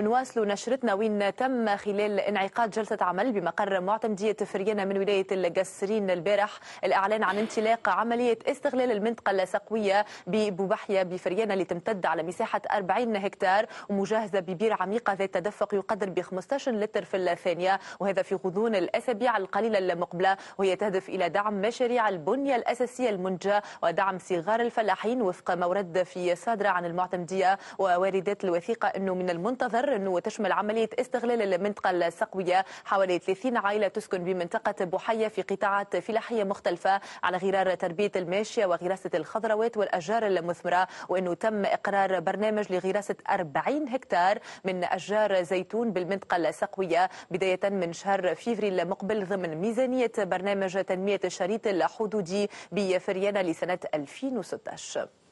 نواصل نشرتنا وين تم خلال انعقاد جلسة عمل بمقر معتمدية فريانة من ولاية القسرين البارح الإعلان عن انطلاق عملية استغلال المنطقة السقوية ببوبحية بفريانة اللي تمتد على مساحة 40 هكتار ومجهزة ببير عميقة ذات تدفق يقدر ب 15 لتر في الثانية وهذا في غضون الأسابيع القليلة المقبلة وهي تهدف إلى دعم مشاريع البنية الأساسية المنجة ودعم صغار الفلاحين وفق ما ورد في صادرة عن المعتمدية وواردات الوثيقة أنه من المنتظر القرار أنه تشمل عملية استغلال المنطقة السقوية حوالي 30 عائلة تسكن بمنطقة بحيه في قطاعات فلاحية مختلفة على غرار تربية الماشية وغراسة الخضروات والأشجار المثمرة وأنه تم إقرار برنامج لغراسة 40 هكتار من أشجار زيتون بالمنطقة السقوية بداية من شهر فيفري المقبل ضمن ميزانية برنامج تنمية الشريط الحدودي بفريانه لسنة 2016